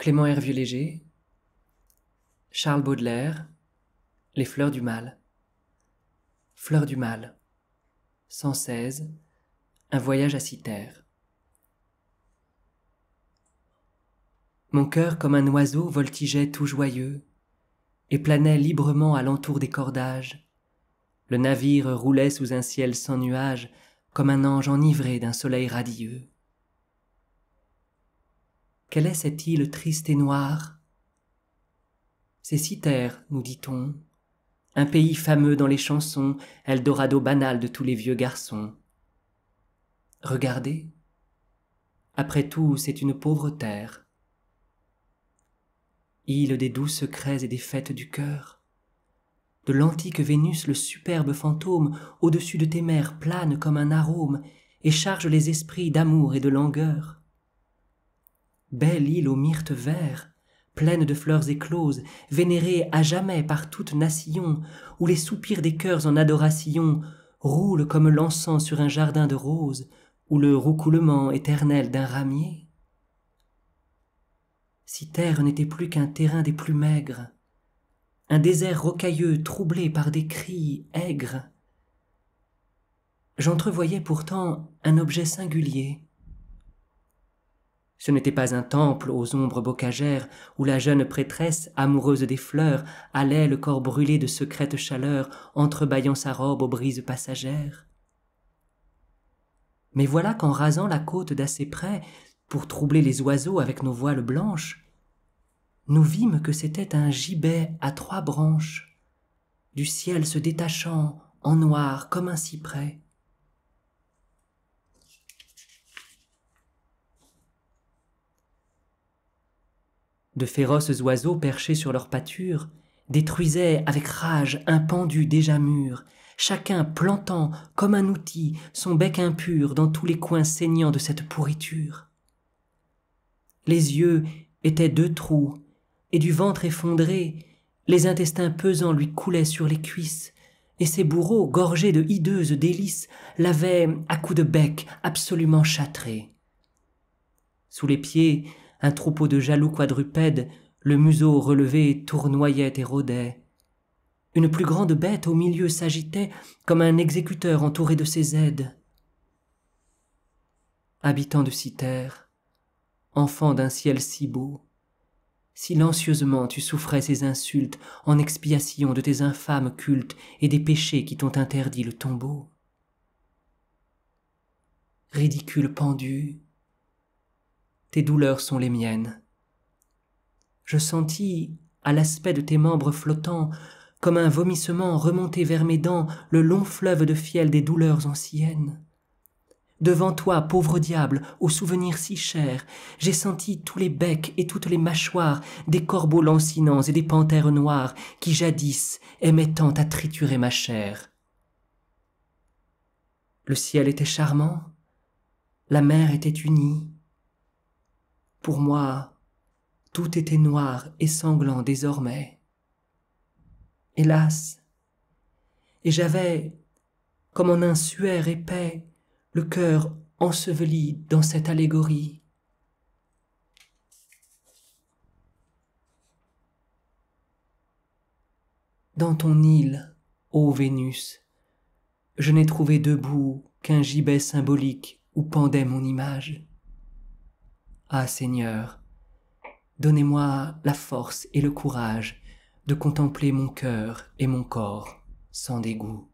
Clément Hervieux-Léger, Charles Baudelaire, Les fleurs du mal. Fleurs du mal. 116. Un voyage à terres. Mon cœur comme un oiseau voltigeait tout joyeux et planait librement à l'entour des cordages. Le navire roulait sous un ciel sans nuages comme un ange enivré d'un soleil radieux. Quelle est cette île triste et noire C'est terre, nous dit-on. Un pays fameux dans les chansons, Eldorado banal de tous les vieux garçons. Regardez. Après tout, c'est une pauvre terre. Île des doux secrets et des fêtes du cœur. De l'antique Vénus, le superbe fantôme, au-dessus de tes mers plane comme un arôme et charge les esprits d'amour et de langueur belle île aux myrtes verts, pleine de fleurs écloses, vénérée à jamais par toute nation, où les soupirs des cœurs en adoration roulent comme l'encens sur un jardin de roses, ou le roucoulement éternel d'un ramier Si terre n'était plus qu'un terrain des plus maigres, un désert rocailleux troublé par des cris aigres, j'entrevoyais pourtant un objet singulier, ce n'était pas un temple aux ombres bocagères où la jeune prêtresse, amoureuse des fleurs, allait le corps brûlé de secrète chaleur, entrebâillant sa robe aux brises passagères. Mais voilà qu'en rasant la côte d'assez près, pour troubler les oiseaux avec nos voiles blanches, nous vîmes que c'était un gibet à trois branches, du ciel se détachant en noir comme un cyprès. De féroces oiseaux perchés sur leur pâture détruisaient avec rage un pendu déjà mûr, chacun plantant comme un outil son bec impur dans tous les coins saignants de cette pourriture. Les yeux étaient deux trous, et du ventre effondré, les intestins pesants lui coulaient sur les cuisses, et ses bourreaux, gorgés de hideuses délices, l'avaient à coups de bec absolument châtré. Sous les pieds, un troupeau de jaloux quadrupèdes, le museau relevé, tournoyait et rôdait. Une plus grande bête au milieu s'agitait comme un exécuteur entouré de ses aides. Habitant de terre, enfant d'un ciel si beau, silencieusement tu souffrais ces insultes en expiation de tes infâmes cultes et des péchés qui t'ont interdit le tombeau. Ridicule pendu, tes douleurs sont les miennes. Je sentis, à l'aspect de tes membres flottants, comme un vomissement remonter vers mes dents le long fleuve de fiel des douleurs anciennes. Devant toi, pauvre diable, au souvenir si cher, j'ai senti tous les becs et toutes les mâchoires des corbeaux lancinants et des panthères noires qui jadis aimaient tant à triturer ma chair. Le ciel était charmant, la mer était unie, pour moi, tout était noir et sanglant désormais. Hélas, et j'avais, comme en un suaire épais, le cœur enseveli dans cette allégorie. Dans ton île, ô Vénus, je n'ai trouvé debout qu'un gibet symbolique où pendait mon image. Ah Seigneur, donnez-moi la force et le courage de contempler mon cœur et mon corps sans dégoût.